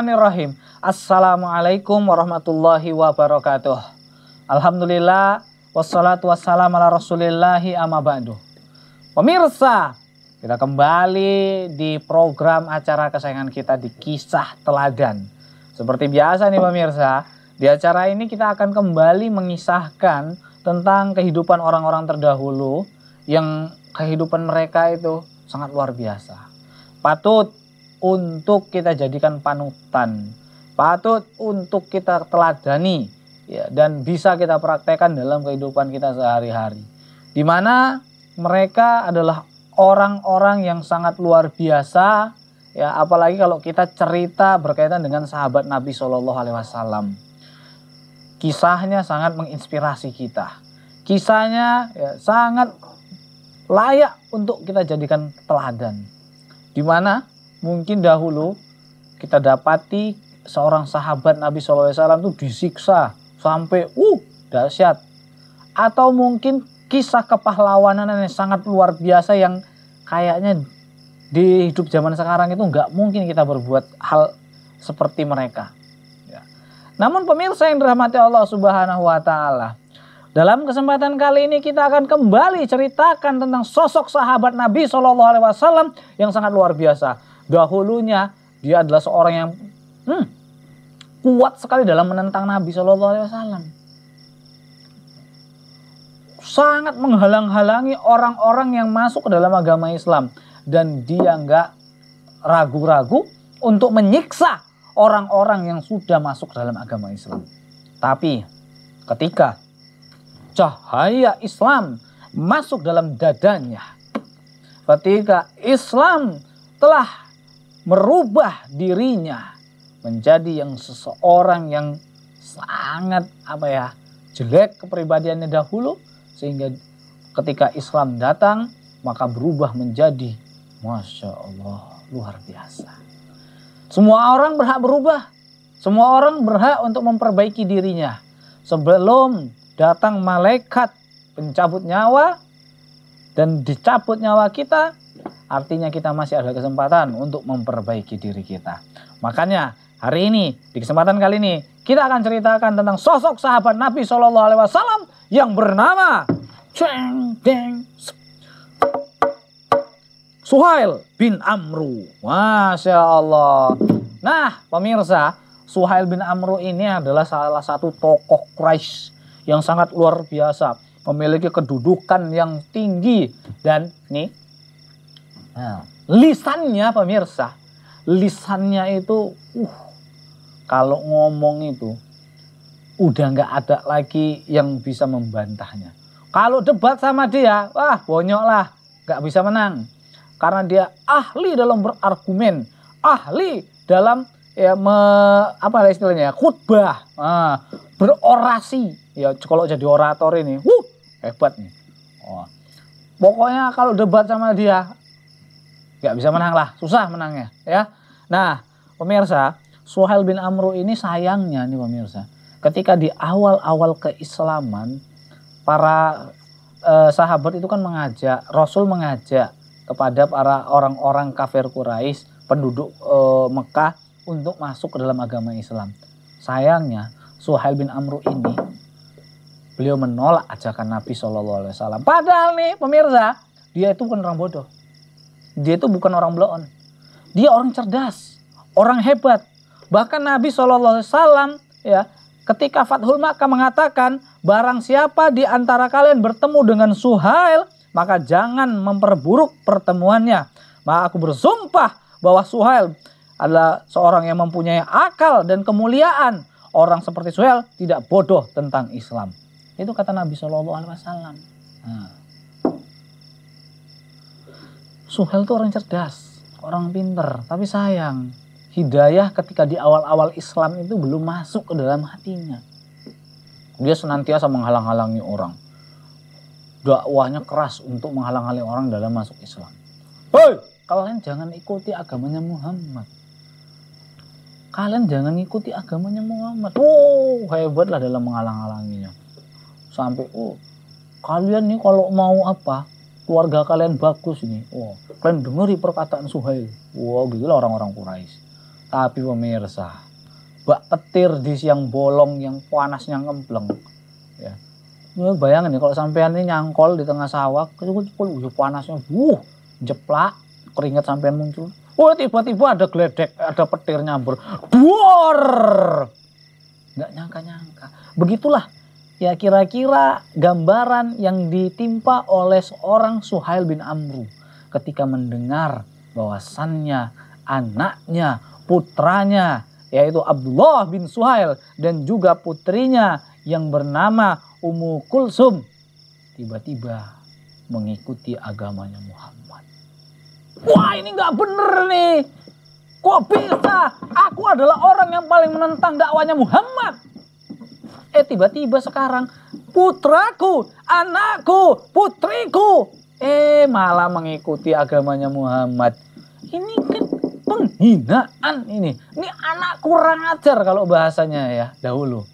Bismillahirrahmanirrahim. Assalamualaikum warahmatullahi wabarakatuh. Alhamdulillah wassalatu wassalamu ala rasulillahi amma ba'du. Pemirsa, kita kembali di program acara kesayangan kita di Kisah Teladan. Seperti biasa nih pemirsa, di acara ini kita akan kembali mengisahkan tentang kehidupan orang-orang terdahulu yang kehidupan mereka itu sangat luar biasa. Patut untuk kita jadikan panutan, patut untuk kita teladani ya, dan bisa kita praktekkan dalam kehidupan kita sehari-hari. Di mana mereka adalah orang-orang yang sangat luar biasa ya apalagi kalau kita cerita berkaitan dengan sahabat Nabi Shallallahu alaihi wasallam. Kisahnya sangat menginspirasi kita. Kisahnya ya, sangat layak untuk kita jadikan teladan. Di mana mungkin dahulu kita dapati seorang sahabat Nabi SAW itu disiksa sampai uh dahsyat. Atau mungkin kisah kepahlawanan yang sangat luar biasa yang kayaknya di hidup zaman sekarang itu nggak mungkin kita berbuat hal seperti mereka. Ya. Namun pemirsa yang dirahmati Allah Subhanahu wa taala, dalam kesempatan kali ini kita akan kembali ceritakan tentang sosok sahabat Nabi Shallallahu Alaihi Wasallam yang sangat luar biasa dahulunya dia adalah seorang yang hmm, kuat sekali dalam menentang Nabi Shallallahu Alaihi Wasallam. Sangat menghalang-halangi orang-orang yang masuk ke dalam agama Islam dan dia nggak ragu-ragu untuk menyiksa orang-orang yang sudah masuk dalam agama Islam. Tapi ketika cahaya Islam masuk dalam dadanya, ketika Islam telah merubah dirinya menjadi yang seseorang yang sangat apa ya jelek kepribadiannya dahulu sehingga ketika Islam datang maka berubah menjadi masya Allah luar biasa. Semua orang berhak berubah, semua orang berhak untuk memperbaiki dirinya sebelum datang malaikat pencabut nyawa dan dicabut nyawa kita artinya kita masih ada kesempatan untuk memperbaiki diri kita. Makanya hari ini di kesempatan kali ini kita akan ceritakan tentang sosok sahabat Nabi Shallallahu Alaihi Wasallam yang bernama Ceng Deng Suhail bin Amru. Masya Allah. Nah pemirsa Suhail bin Amru ini adalah salah satu tokoh Quraisy yang sangat luar biasa memiliki kedudukan yang tinggi dan nih Nah, lisannya pemirsa, lisannya itu uh kalau ngomong itu udah nggak ada lagi yang bisa membantahnya. Kalau debat sama dia, wah bonyok lah, nggak bisa menang. Karena dia ahli dalam berargumen, ahli dalam ya me, apa istilahnya khutbah nah, berorasi ya kalau jadi orator ini uh hebat nih oh. pokoknya kalau debat sama dia nggak bisa menang lah, susah menangnya ya. Nah, pemirsa, Suhail bin Amru ini sayangnya nih pemirsa, ketika di awal-awal keislaman para eh, sahabat itu kan mengajak, Rasul mengajak kepada para orang-orang kafir Quraisy, penduduk eh, Mekah untuk masuk ke dalam agama Islam. Sayangnya Suhail bin Amru ini beliau menolak ajakan Nabi Shallallahu Alaihi Wasallam. Padahal nih pemirsa dia itu bukan orang bodoh dia itu bukan orang bloon. Dia orang cerdas, orang hebat. Bahkan Nabi Shallallahu Alaihi Wasallam ya ketika Fathul Makkah mengatakan barang siapa di antara kalian bertemu dengan Suhail maka jangan memperburuk pertemuannya. Maka aku bersumpah bahwa Suhail adalah seorang yang mempunyai akal dan kemuliaan. Orang seperti Suhail tidak bodoh tentang Islam. Itu kata Nabi Shallallahu Alaihi Wasallam. Nah. Suhel itu orang cerdas, orang pinter, tapi sayang hidayah ketika di awal-awal Islam itu belum masuk ke dalam hatinya. Dia senantiasa menghalang-halangi orang. Dakwahnya keras untuk menghalang-halangi orang dalam masuk Islam. Hei, kalian jangan ikuti agamanya Muhammad. Kalian jangan ikuti agamanya Muhammad. Wow, hebatlah dalam menghalang-halanginya. Sampai, oh, kalian nih kalau mau apa, keluarga kalian bagus ini. Wah, kalian dengeri ya perkataan Suhail. Wah, gila orang-orang Quraisy. Tapi pemirsa, bak petir di siang bolong yang panasnya ngembleng. Ya. ya bayangin nih ya, kalau sampean ini nyangkol di tengah sawah, cukup panasnya, wuh, jeplak, keringat sampean muncul. Wah, tiba-tiba ada geledek, ada petir nyambur. Buar! Nggak nyangka-nyangka. Begitulah Ya kira-kira gambaran yang ditimpa oleh seorang Suhail bin Amru ketika mendengar bahwasannya anaknya, putranya yaitu Abdullah bin Suhail dan juga putrinya yang bernama Ummu Kulsum tiba-tiba mengikuti agamanya Muhammad. Wah ini nggak bener nih. Kok bisa? Aku adalah orang yang paling menentang dakwanya Muhammad. Eh tiba-tiba sekarang putraku, anakku, putriku. Eh malah mengikuti agamanya Muhammad. Ini kan penghinaan ini. Ini anak kurang ajar kalau bahasanya ya dahulu.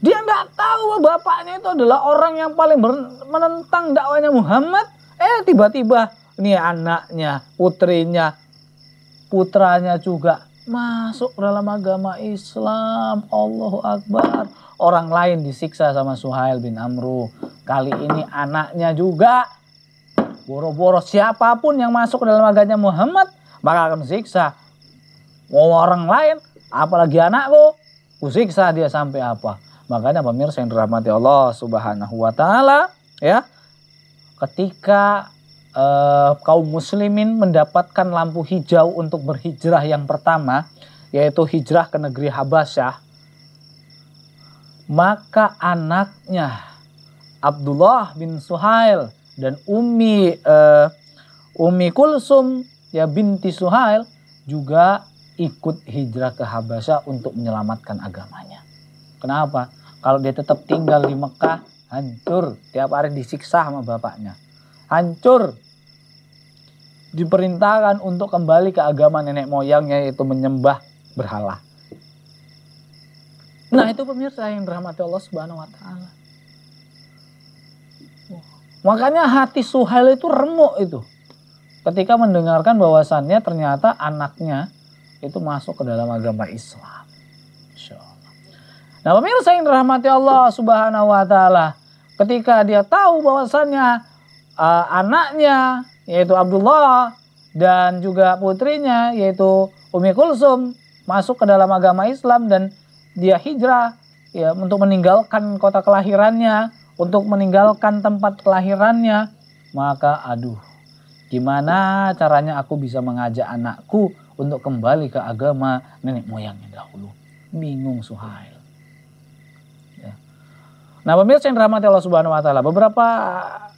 Dia nggak tahu bahwa bapaknya itu adalah orang yang paling menentang dakwanya Muhammad. Eh tiba-tiba ini anaknya, putrinya, putranya juga masuk dalam agama Islam. Allahu Akbar. Orang lain disiksa sama Suhail bin Amru. Kali ini anaknya juga. Boro-boro siapapun yang masuk dalam agamanya Muhammad maka akan disiksa. Mau orang lain, apalagi anakku, kusiksa dia sampai apa. Makanya pemirsa yang dirahmati Allah Subhanahu wa taala, ya. Ketika uh, kaum muslimin mendapatkan lampu hijau untuk berhijrah yang pertama yaitu hijrah ke negeri Habasyah maka anaknya Abdullah bin Suhail dan umi uh, eh, Umi Kulsum ya binti Suhail juga ikut hijrah ke Habasyah untuk menyelamatkan agamanya. Kenapa? Kalau dia tetap tinggal di Mekah, hancur. Tiap hari disiksa sama bapaknya. Hancur diperintahkan untuk kembali ke agama nenek moyangnya yaitu menyembah berhala. Nah itu pemirsa yang dirahmati Allah Subhanahu Wa Taala. Makanya hati Suhail itu remuk itu. Ketika mendengarkan bahwasannya ternyata anaknya itu masuk ke dalam agama Islam. Nah pemirsa yang dirahmati Allah subhanahu wa ta'ala. Ketika dia tahu bahwasannya uh, anaknya yaitu Abdullah dan juga putrinya yaitu Umi Kulsum masuk ke dalam agama Islam dan dia hijrah ya untuk meninggalkan kota kelahirannya, untuk meninggalkan tempat kelahirannya, maka aduh gimana caranya aku bisa mengajak anakku untuk kembali ke agama nenek moyangnya dahulu. Bingung Suhail. Ya. Nah pemirsa yang dirahmati Allah Subhanahu Wa Taala, beberapa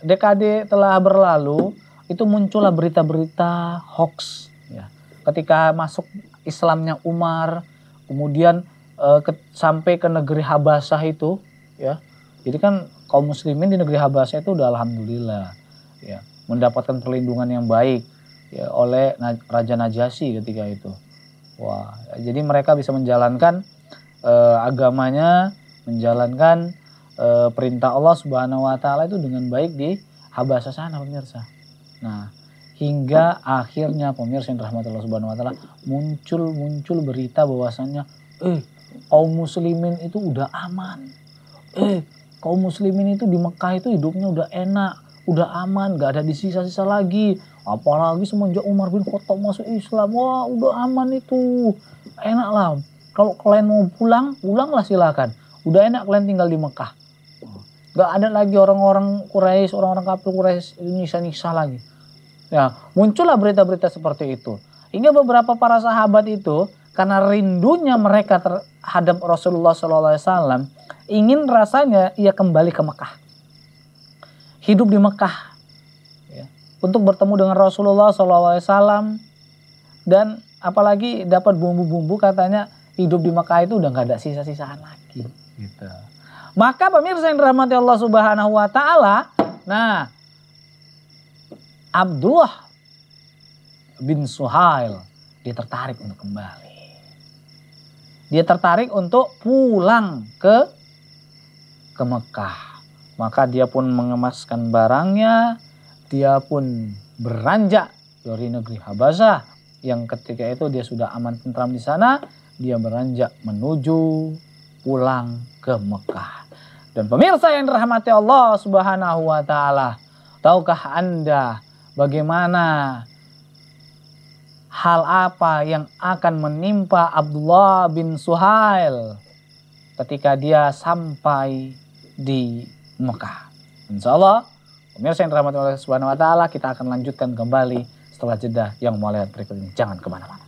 dekade telah berlalu, itu muncullah berita-berita hoax. Ya. Ketika masuk Islamnya Umar, kemudian e, ke, sampai ke negeri Habasah itu, ya. Jadi kan kaum muslimin di negeri Habasah itu udah alhamdulillah, ya, mendapatkan perlindungan yang baik ya, oleh Raja Najasyi ketika itu. Wah, jadi mereka bisa menjalankan e, agamanya, menjalankan e, perintah Allah Subhanahu wa taala itu dengan baik di Habasah sana pemirsa. Nah, hingga akhirnya pemirsa yang terhormat Allah Subhanahu wa taala muncul muncul berita bahwasannya eh kaum muslimin itu udah aman. Eh, kaum muslimin itu di Mekah itu hidupnya udah enak, udah aman, gak ada disisa-sisa lagi. Apalagi semenjak Umar bin Khattab masuk Islam, wah udah aman itu. Enak lah. Kalau kalian mau pulang, pulanglah silakan. Udah enak kalian tinggal di Mekah. Gak ada lagi orang-orang Quraisy, orang-orang kafir Quraisy nyisa-nyisa lagi Ya, muncullah berita-berita seperti itu. Hingga beberapa para sahabat itu karena rindunya mereka terhadap Rasulullah SAW ingin rasanya ia kembali ke Mekah. Hidup di Mekah. Ya. Untuk bertemu dengan Rasulullah SAW dan apalagi dapat bumbu-bumbu katanya hidup di Mekah itu udah nggak ada sisa-sisaan lagi. Gitu. Maka pemirsa yang dirahmati Allah Subhanahu wa taala, nah Abdullah bin Suhail dia tertarik untuk kembali. Dia tertarik untuk pulang ke ke Mekah. Maka dia pun mengemaskan barangnya, dia pun beranjak dari negeri Habasah yang ketika itu dia sudah aman tentram di sana, dia beranjak menuju pulang ke Mekah. Dan pemirsa yang dirahmati Allah Subhanahu wa taala, tahukah Anda bagaimana hal apa yang akan menimpa Abdullah bin Suhail ketika dia sampai di Mekah. Insya Allah, pemirsa yang terhormat oleh Subhanahu wa Ta'ala, kita akan lanjutkan kembali setelah jeda yang mulai berikut ini. Jangan kemana-mana.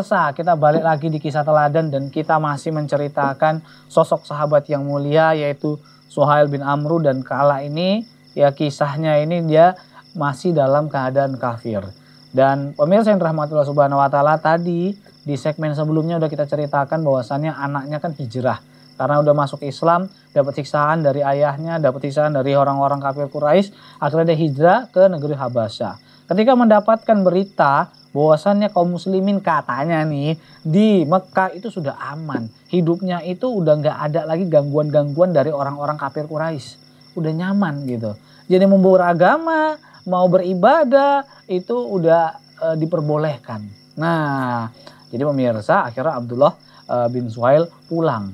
pemirsa, kita balik lagi di kisah teladan dan kita masih menceritakan sosok sahabat yang mulia yaitu Suhail bin Amru dan Kala ini ya kisahnya ini dia masih dalam keadaan kafir. Dan pemirsa yang rahmatullah subhanahu wa ta'ala tadi di segmen sebelumnya udah kita ceritakan bahwasannya anaknya kan hijrah. Karena udah masuk Islam, dapat siksaan dari ayahnya, dapat siksaan dari orang-orang kafir Quraisy, akhirnya dia hijrah ke negeri Habasya. Ketika mendapatkan berita bahwasannya kaum muslimin katanya nih di Mekah itu sudah aman. Hidupnya itu udah nggak ada lagi gangguan-gangguan dari orang-orang kafir Quraisy. Udah nyaman gitu. Jadi mau agama mau beribadah itu udah e, diperbolehkan. Nah, jadi pemirsa akhirnya Abdullah e, bin Suhail pulang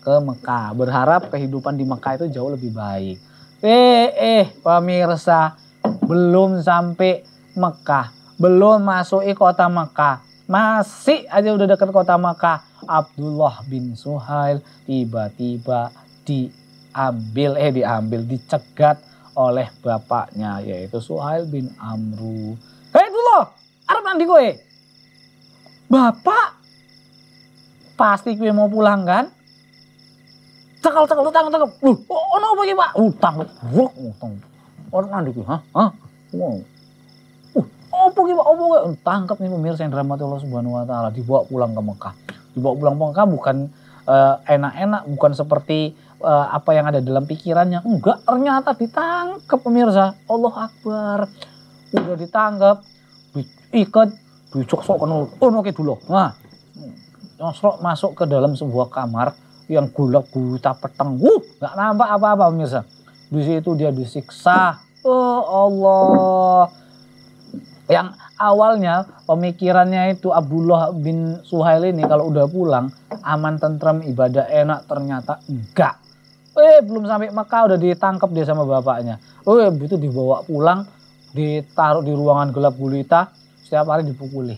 ke Mekah, berharap kehidupan di Mekah itu jauh lebih baik. Eh, eh pemirsa, belum sampai Mekah belum masuk ke eh, kota Mekah. Masih aja udah dekat kota Mekah. Abdullah bin Suhail tiba-tiba diambil, eh diambil, dicegat oleh bapaknya yaitu Suhail bin Amru. Hei Abdullah, Arab nanti gue. Eh? Bapak, pasti gue mau pulang kan? Cekal, cekal, lu tangkap, Lu, oh, no, bagi pak. Lu, tangkap, wuk, tangkap. Orang nanti gue, hah? Hah? Wow opo ki opo oh, tangkap nih pemirsa yang dirahmati Allah Subhanahu wa taala dibawa pulang ke Mekah. Dibawa pulang ke Mekah bukan eh, enak-enak, uh, bukan seperti uh, apa yang ada dalam pikirannya. Enggak, ternyata ditangkap pemirsa. Allah Akbar. Udah ditangkap, diikat, dicoksokkan oh oke dulu. Nah, nyosrok masuk ke dalam sebuah kamar yang gulak gulita petang. Wuh, nggak nampak apa-apa pemirsa. Di situ dia disiksa. Oh Allah yang awalnya pemikirannya itu Abdullah bin Suhail ini kalau udah pulang aman tentrem ibadah enak ternyata enggak eh belum sampai Mekah udah ditangkap dia sama bapaknya eh itu dibawa pulang ditaruh di ruangan gelap gulita setiap hari dipukuli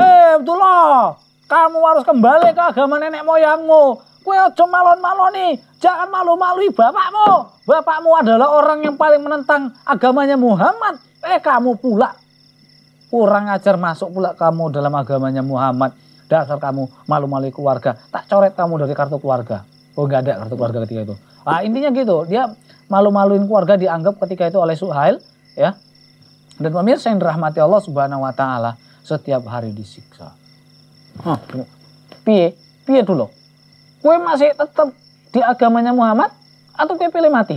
eh Abdullah kamu harus kembali ke agama nenek moyangmu Kue ojo malon nih jangan malu-malui bapakmu. Bapakmu adalah orang yang paling menentang agamanya Muhammad. Eh kamu pula kurang ajar masuk pula kamu dalam agamanya Muhammad dasar kamu malu-malu keluarga tak coret kamu dari kartu keluarga oh nggak ada kartu keluarga ketika itu ah intinya gitu dia malu-maluin keluarga dianggap ketika itu oleh Suhail ya dan pemirsa yang dirahmati Allah Subhanahu wa taala setiap hari disiksa Hah, piye piye dulu kue masih tetap di agamanya Muhammad atau kue pilih mati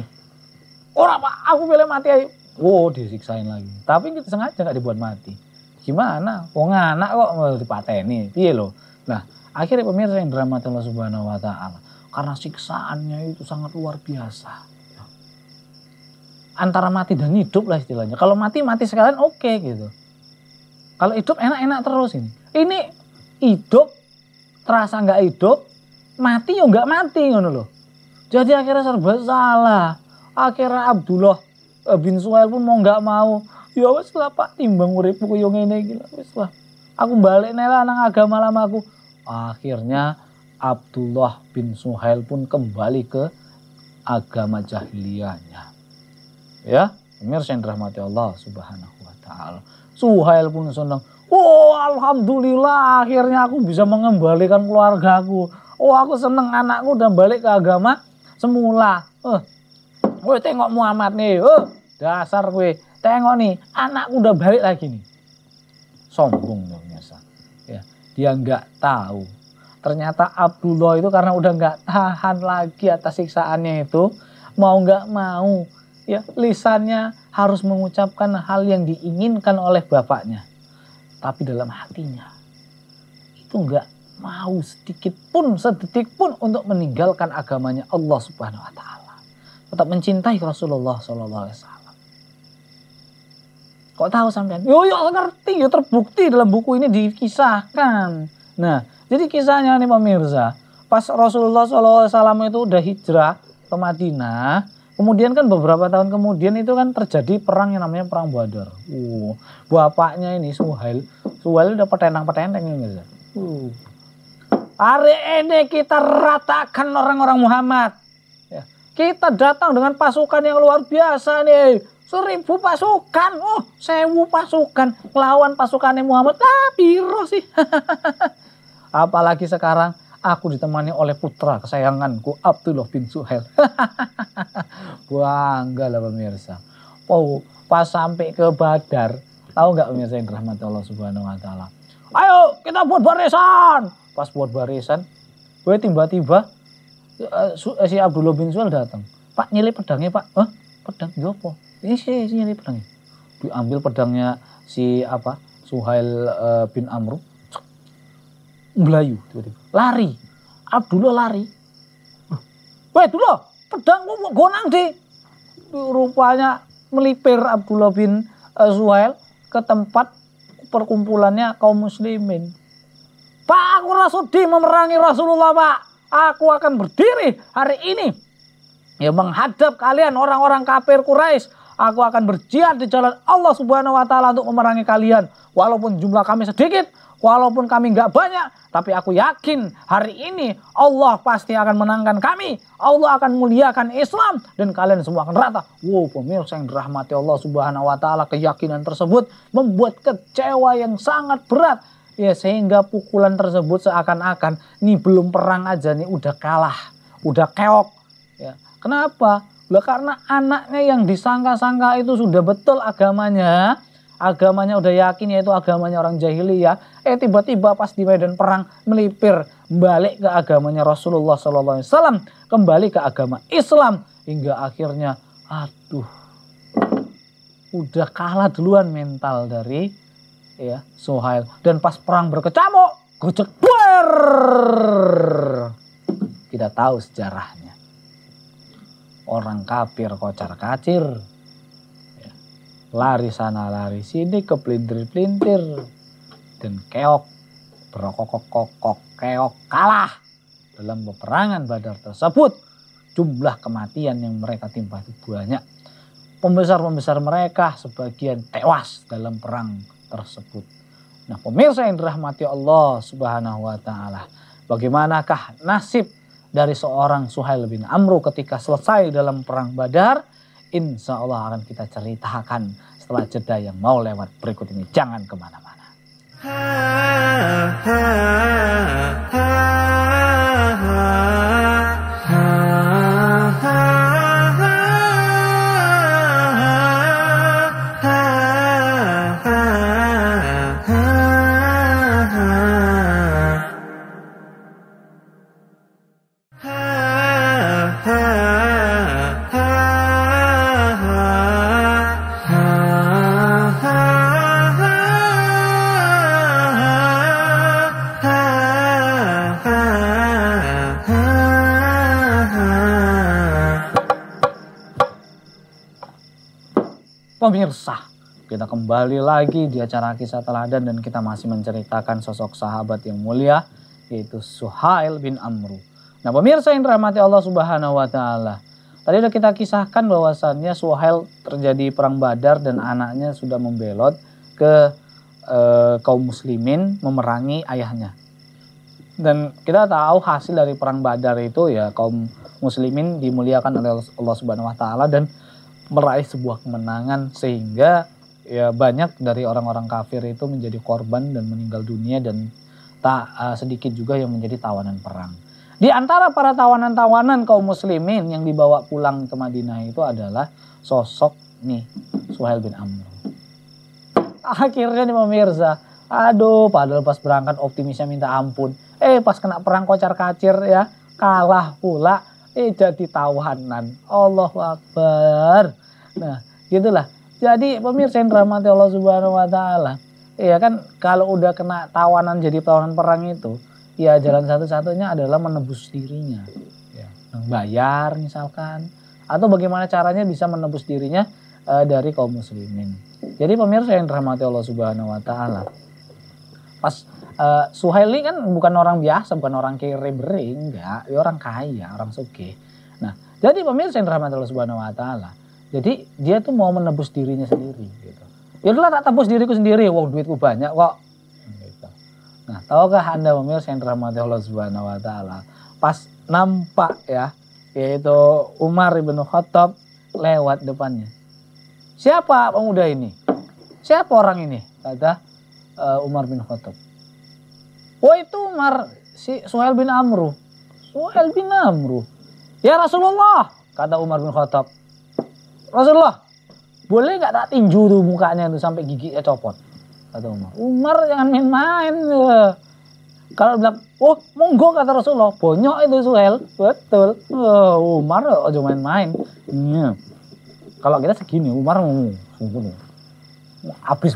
orang apa aku pilih mati Wow, disiksain lagi. Tapi kita sengaja nggak dibuat mati. Gimana? Wong anak kok mau dipateni. Iya loh. Nah, akhirnya pemirsa yang drama Allah Subhanahu wa taala karena siksaannya itu sangat luar biasa. Antara mati dan hidup lah istilahnya. Kalau mati mati sekalian oke okay, gitu. Kalau hidup enak-enak terus ini. Ini hidup terasa nggak hidup, mati yo nggak mati ngono loh. Jadi akhirnya serba salah. Akhirnya Abdullah Eh, bin Suhail pun mau nggak mau ya wes lah pak timbang uripku kaya ngene iki wes lah aku balik nela nang agama aku, akhirnya Abdullah bin Suhail pun kembali ke agama jahiliyahnya ya pemirsa yang dirahmati Allah subhanahu wa taala Suhail pun senang Oh alhamdulillah akhirnya aku bisa mengembalikan keluargaku. Oh aku seneng anakku dan balik ke agama semula. Eh Woi, tengok Muhammad nih. Oh, dasar gue Tengok nih, anak udah balik lagi nih. Sombong dong biasa. Ya, dia nggak tahu. Ternyata Abdullah itu karena udah nggak tahan lagi atas siksaannya itu, mau nggak mau, ya lisannya harus mengucapkan hal yang diinginkan oleh bapaknya. Tapi dalam hatinya itu nggak mau sedikit pun sedetik pun untuk meninggalkan agamanya Allah Subhanahu wa taala tetap mencintai Rasulullah Shallallahu Alaihi Wasallam. Kok tahu sampean? Yo yo ngerti, yo terbukti dalam buku ini dikisahkan. Nah, jadi kisahnya nih pemirsa, pas Rasulullah SAW itu udah hijrah ke Madinah, kemudian kan beberapa tahun kemudian itu kan terjadi perang yang namanya perang Badar. Uh, bapaknya ini Suhail, Suhail udah petenang-petenang ini. Uh. Hari ini kita ratakan orang-orang Muhammad. Kita datang dengan pasukan yang luar biasa nih. Seribu pasukan, oh sewu pasukan. Lawan pasukannya Muhammad, ah Rosi. sih. Apalagi sekarang aku ditemani oleh putra kesayanganku Abdullah bin Suhel. Bangga lah pemirsa. Oh, pas sampai ke Badar, tahu nggak pemirsa yang rahmat Allah Subhanahu wa taala? Ayo kita buat barisan. Pas buat barisan, gue tiba-tiba Eh, eh, eh, si Abdullah bin Sual datang. Pak nyilip pedangnya pak. Eh pedang jopo. Ya Ini sih si nyilip pedangnya. Diambil pedangnya si apa Suhail uh, bin Amru. Melayu tiba Lari. Abdullah lari. Wah itu loh pedang gua mau gonang deh. Rupanya melipir Abdullah bin uh, Suhail ke tempat perkumpulannya kaum muslimin. Pak, aku rasudi memerangi Rasulullah, Pak aku akan berdiri hari ini ya menghadap kalian orang-orang kafir Quraisy. Aku akan berjihad di jalan Allah Subhanahu wa taala untuk memerangi kalian walaupun jumlah kami sedikit, walaupun kami nggak banyak, tapi aku yakin hari ini Allah pasti akan menangkan kami. Allah akan muliakan Islam dan kalian semua akan rata. Wow, pemirsa yang dirahmati Allah Subhanahu wa taala, keyakinan tersebut membuat kecewa yang sangat berat Ya sehingga pukulan tersebut seakan-akan nih belum perang aja nih udah kalah, udah keok. Ya. Kenapa? Lah karena anaknya yang disangka-sangka itu sudah betul agamanya, agamanya udah yakin yaitu agamanya orang jahiliyah. Eh tiba-tiba pas di medan perang melipir balik ke agamanya Rasulullah SAW, kembali ke agama Islam hingga akhirnya aduh udah kalah duluan mental dari ya Sohail dan pas perang berkecamuk gocek ber kita tahu sejarahnya orang kafir kocar kacir ya. lari sana lari sini ke pelintir pelintir dan keok berokok kokok keok kalah dalam peperangan Badar tersebut jumlah kematian yang mereka timpa itu banyak pembesar-pembesar mereka sebagian tewas dalam perang tersebut. Nah pemirsa yang dirahmati Allah subhanahu wa ta'ala. Bagaimanakah nasib dari seorang Suhail bin Amru ketika selesai dalam perang badar? Insya Allah akan kita ceritakan setelah jeda yang mau lewat berikut ini. Jangan kemana-mana. Ha, ha, ha. Pemirsa, kita kembali lagi di acara kisah teladan dan kita masih menceritakan sosok sahabat yang mulia yaitu Suhail bin Amru. Nah pemirsa yang dirahmati Allah subhanahu wa ta'ala. Tadi sudah kita kisahkan bahwasannya Suhail terjadi perang badar dan anaknya sudah membelot ke e, kaum muslimin memerangi ayahnya. Dan kita tahu hasil dari perang Badar itu ya kaum muslimin dimuliakan oleh Allah Subhanahu wa taala dan meraih sebuah kemenangan sehingga ya banyak dari orang-orang kafir itu menjadi korban dan meninggal dunia dan tak uh, sedikit juga yang menjadi tawanan perang. Di antara para tawanan-tawanan kaum muslimin yang dibawa pulang ke Madinah itu adalah sosok nih Suhail bin Amr. Akhirnya nih pemirsa, aduh padahal pas berangkat optimisnya minta ampun. Eh pas kena perang kocar kacir ya, kalah pula eh jadi tawanan Allah Akbar. Nah, gitulah. Jadi pemirsa yang dirahmati Allah Subhanahu wa taala, ya kan kalau udah kena tawanan jadi tawanan perang itu, ya jalan satu-satunya adalah menebus dirinya. Ya, bayar misalkan atau bagaimana caranya bisa menebus dirinya uh, dari kaum muslimin. Jadi pemirsa yang dirahmati Allah Subhanahu wa taala. Pas uh, Suhaili kan bukan orang biasa, bukan orang kere bering, enggak. Dia orang kaya, orang suke. Nah, jadi pemirsa yang dirahmati Allah Subhanahu wa taala. Jadi dia tuh mau menebus dirinya sendiri gitu. Ya udah tak tebus diriku sendiri, wong duitku banyak kok. Gitu. Nah, tahukah Anda pemirsa yang dirahmati Allah Subhanahu wa taala, pas nampak ya yaitu Umar bin Khattab lewat depannya. Siapa pemuda ini? Siapa orang ini? Kata eh, Umar bin Khattab. Wah oh, itu Umar si Suhail bin Amru. Suhail bin Amru. Ya Rasulullah, kata Umar bin Khattab. Rasulullah, boleh nggak tak tinju tuh mukanya tuh sampai giginya copot? Kata Umar. Umar jangan main-main. Ya. Kalau bilang, oh monggo kata Rasulullah, bonyok itu Suhail. Betul. Oh, Umar aja main-main. Iya. Kalau kita segini, Umar mau habis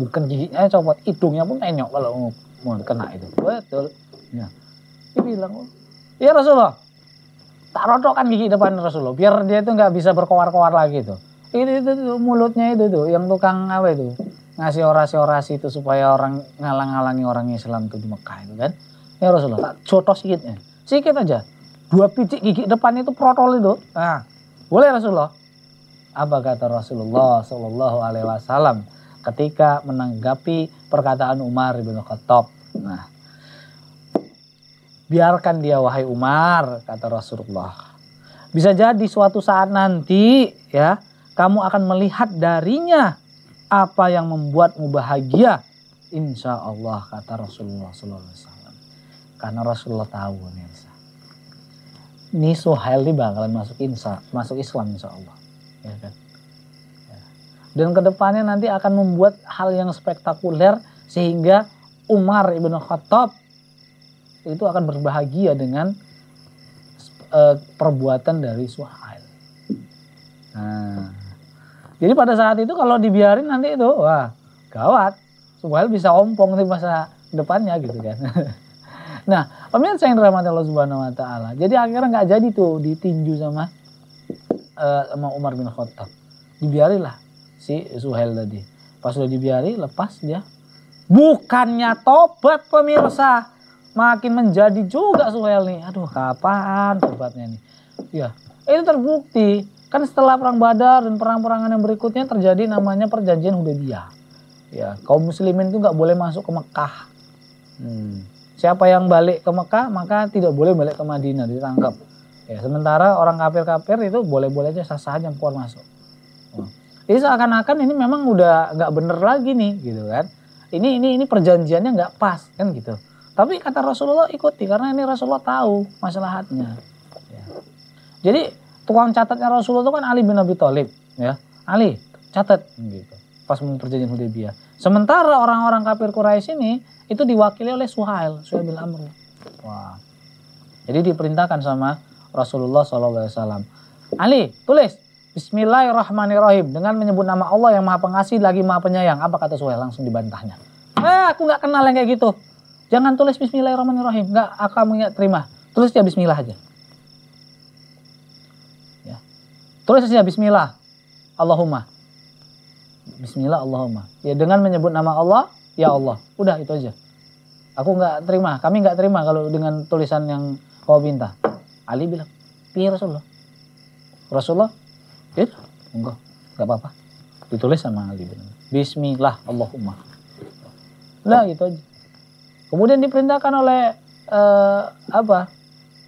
bukan giginya copot, hidungnya pun tenyok kalau mau kena itu. Betul. Ya. Dia bilang, ya Rasulullah, tak rotokan gigi depan Rasulullah, biar dia itu nggak bisa berkoar-koar lagi itu. Itu, itu tuh mulutnya itu tuh, yang tukang apa itu, ngasih orasi-orasi itu supaya orang ngalang-ngalangi orang Islam itu di Mekah itu kan. Ya Rasulullah, tak coto sedikitnya, sedikit aja. Dua picik gigi depan itu protol itu. Nah, boleh Rasulullah. Apa kata Rasulullah Shallallahu Alaihi Wasallam? ketika menanggapi perkataan Umar bin Khattab. Nah, biarkan dia wahai Umar, kata Rasulullah. Bisa jadi suatu saat nanti ya, kamu akan melihat darinya apa yang membuatmu bahagia. Insya Allah kata Rasulullah SAW. Karena Rasulullah tahu pemirsa. Ini Suhail ini bakalan masuk insa masuk Islam insya Allah. Ya kan? dan kedepannya nanti akan membuat hal yang spektakuler sehingga Umar ibn Khattab itu akan berbahagia dengan eh, perbuatan dari Suhail. Nah, jadi pada saat itu kalau dibiarin nanti itu wah gawat Suhail bisa ompong di masa depannya gitu kan. nah pemirsa yang dirahmati Allah Subhanahu Wa Taala. Jadi akhirnya nggak jadi tuh ditinju sama eh, sama Umar bin Khattab. Dibiarinlah si Suhel tadi. Pas udah dibiari lepas dia. Bukannya tobat pemirsa. Makin menjadi juga Suhel nih. Aduh kapan tobatnya nih. Ya itu terbukti. Kan setelah perang badar dan perang-perangan yang berikutnya terjadi namanya perjanjian Hudaybiyah. Ya kaum muslimin itu nggak boleh masuk ke Mekah. Hmm. Siapa yang balik ke Mekah maka tidak boleh balik ke Madinah ditangkap. Ya, sementara orang kafir-kafir itu boleh-boleh aja sah-sah aja keluar masuk. Jadi seakan-akan ini memang udah nggak bener lagi nih gitu kan. Ini ini ini perjanjiannya nggak pas kan gitu. Tapi kata Rasulullah ikuti karena ini Rasulullah tahu masalahnya. Ya. Jadi tukang catatnya Rasulullah itu kan Ali bin Abi Thalib ya. Ali catat gitu. Pas perjanjian Hudaybiyah. Sementara orang-orang kafir Quraisy ini itu diwakili oleh Suhail, Suhail bin Amr. Wah. Jadi diperintahkan sama Rasulullah SAW. Ali, tulis Bismillahirrahmanirrahim dengan menyebut nama Allah yang Maha Pengasih lagi Maha Penyayang. Apa kata Suhail langsung dibantahnya? Eh, aku nggak kenal yang kayak gitu. Jangan tulis Bismillahirrahmanirrahim, nggak akan nggak terima. Tulis aja Bismillah aja. Ya. Tulis aja Bismillah, Allahumma. Bismillah Allahumma. Ya dengan menyebut nama Allah, ya Allah. Udah itu aja. Aku nggak terima. Kami nggak terima kalau dengan tulisan yang kau minta. Ali bilang, "Piye Rasulullah?" Rasulullah Ya, enggak, enggak apa-apa. Ditulis sama Ali gitu. bin Bismillah Allahumma. Lah gitu aja. Kemudian diperintahkan oleh uh, apa?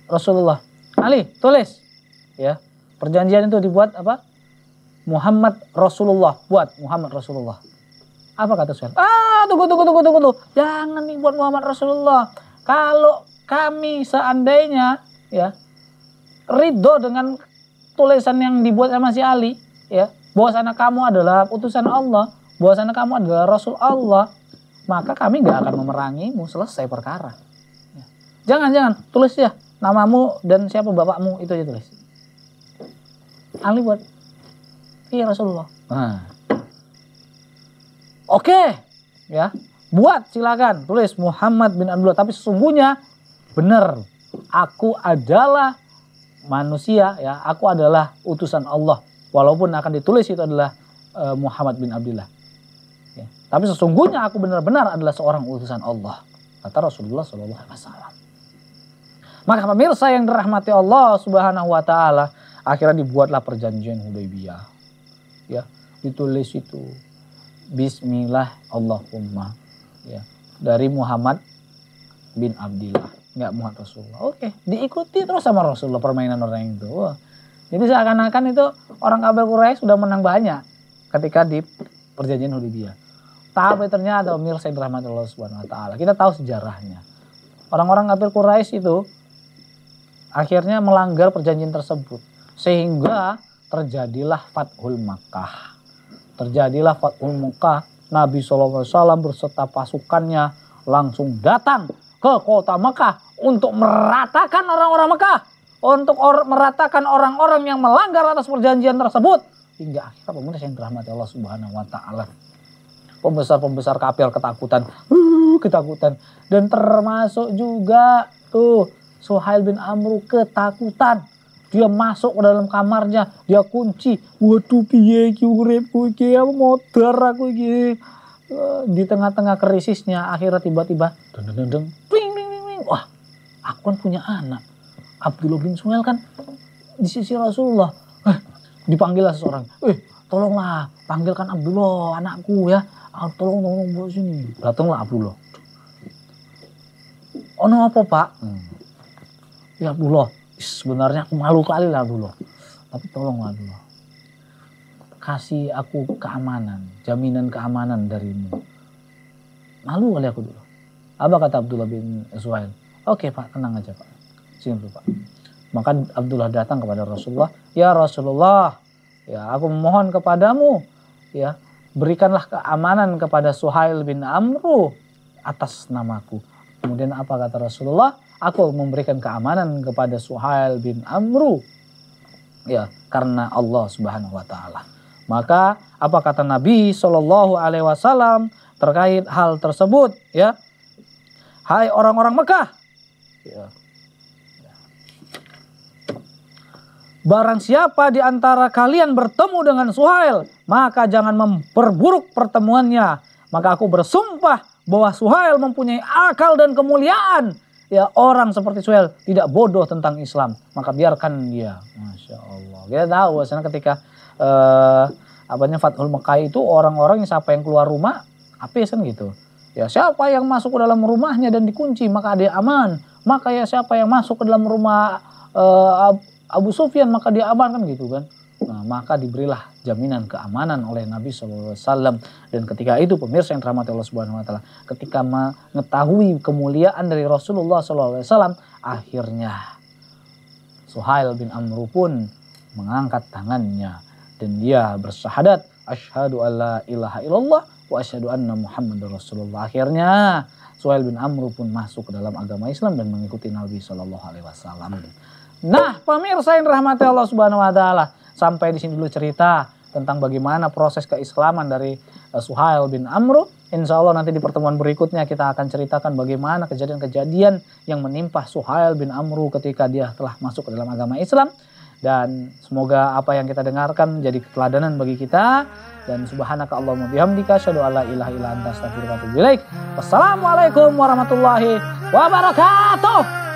Rasulullah. Ali, tulis. Ya. Perjanjian itu dibuat apa? Muhammad Rasulullah buat Muhammad Rasulullah. Apa kata Syekh Ah, tunggu, tunggu, tunggu, tunggu, tunggu. Jangan nih buat Muhammad Rasulullah. Kalau kami seandainya ya ridho dengan tulisan yang dibuat sama si Ali ya bahwasanya kamu adalah putusan Allah bahwasanya kamu adalah Rasul Allah maka kami nggak akan memerangimu selesai perkara ya. jangan jangan tulis ya namamu dan siapa bapakmu itu aja tulis Ali buat iya Rasulullah nah. oke okay. ya buat silakan tulis Muhammad bin Abdullah tapi sesungguhnya benar aku adalah manusia ya aku adalah utusan Allah walaupun akan ditulis itu adalah uh, Muhammad bin Abdullah ya. tapi sesungguhnya aku benar-benar adalah seorang utusan Allah kata Rasulullah Shallallahu Alaihi Wasallam maka pemirsa yang dirahmati Allah Subhanahu Wa Taala akhirnya dibuatlah perjanjian Hudaybiyah ya ditulis itu Bismillah Allahumma ya dari Muhammad bin Abdullah nggak muat Rasulullah. Oke, diikuti terus sama Rasulullah permainan orang itu. Jadi seakan-akan itu orang Kabel Quraisy sudah menang banyak ketika di perjanjian Hudaybiyah. Tapi ternyata pemirsa yang dirahmati Allah Subhanahu wa taala, kita tahu sejarahnya. Orang-orang Kabel Quraisy itu akhirnya melanggar perjanjian tersebut sehingga terjadilah Fathul Makkah. Terjadilah Fathul Makkah, Nabi SAW berserta pasukannya langsung datang ke kota Mekah untuk meratakan orang-orang Mekah, untuk or meratakan orang-orang yang melanggar atas perjanjian tersebut hingga akhirnya pemirsa yang dirahmati Allah Subhanahu wa taala. Pembesar-pembesar kapel ketakutan, uh, ketakutan dan termasuk juga tuh Suhail bin Amru ketakutan. Dia masuk ke dalam kamarnya, dia kunci. Waduh piye ki ku iki, aku modar aku iki. Eh, di tengah-tengah krisisnya akhirnya tiba-tiba deng ding ding ding wah aku kan punya anak Abdullah bin Sumail kan di sisi Rasulullah eh, dipanggillah seseorang eh tolonglah panggilkan Abdullah anakku ya ah, tolong tolong buat sini datanglah Abdullah ono apa pak hmm. ya Abdullah sebenarnya aku malu kali lah Abdullah tapi tolonglah Abdullah kasih aku keamanan, jaminan keamanan darimu. Malu kali aku dulu. Apa kata Abdullah bin Zuhail? Oke okay, pak, tenang aja pak. Sini dulu pak. Maka Abdullah datang kepada Rasulullah. Ya Rasulullah, ya aku memohon kepadamu. ya Berikanlah keamanan kepada Suhail bin Amru atas namaku. Kemudian apa kata Rasulullah? Aku memberikan keamanan kepada Suhail bin Amru. Ya, karena Allah Subhanahu wa taala. Maka apa kata Nabi Shallallahu Alaihi Wasallam terkait hal tersebut? Ya, Hai orang-orang Mekah, ya. barang siapa di antara kalian bertemu dengan Suhail, maka jangan memperburuk pertemuannya. Maka aku bersumpah bahwa Suhail mempunyai akal dan kemuliaan. Ya orang seperti Suhail tidak bodoh tentang Islam. Maka biarkan dia. Masya Allah. Kita tahu bahwasanya ketika eh, namanya Fathul Mekah itu orang-orang yang siapa yang keluar rumah sen gitu. Ya siapa yang masuk ke dalam rumahnya dan dikunci maka dia aman. Maka ya siapa yang masuk ke dalam rumah eh, Abu Sufyan maka dia aman kan gitu kan. Nah, maka diberilah jaminan keamanan oleh Nabi SAW. Dan ketika itu pemirsa yang terhormat Allah Subhanahu Wa Taala, ketika mengetahui kemuliaan dari Rasulullah SAW, akhirnya Suhail bin Amr pun mengangkat tangannya dan dia bersyahadat asyhadu alla ilaha illallah wa asyhadu anna muhammadar rasulullah. Akhirnya Suhail bin Amr pun masuk ke dalam agama Islam dan mengikuti Nabi Shallallahu alaihi wasallam. Nah, pemirsa yang dirahmati Allah Subhanahu wa taala, sampai di sini dulu cerita tentang bagaimana proses keislaman dari eh, Suhail bin Amr. Insya Allah nanti di pertemuan berikutnya kita akan ceritakan bagaimana kejadian-kejadian yang menimpa Suhail bin Amr ketika dia telah masuk ke dalam agama Islam dan semoga apa yang kita dengarkan menjadi keteladanan bagi kita dan subhanaka Allahumma bihamdika syadu ala ilaha illa anta Wassalamualaikum warahmatullahi wabarakatuh.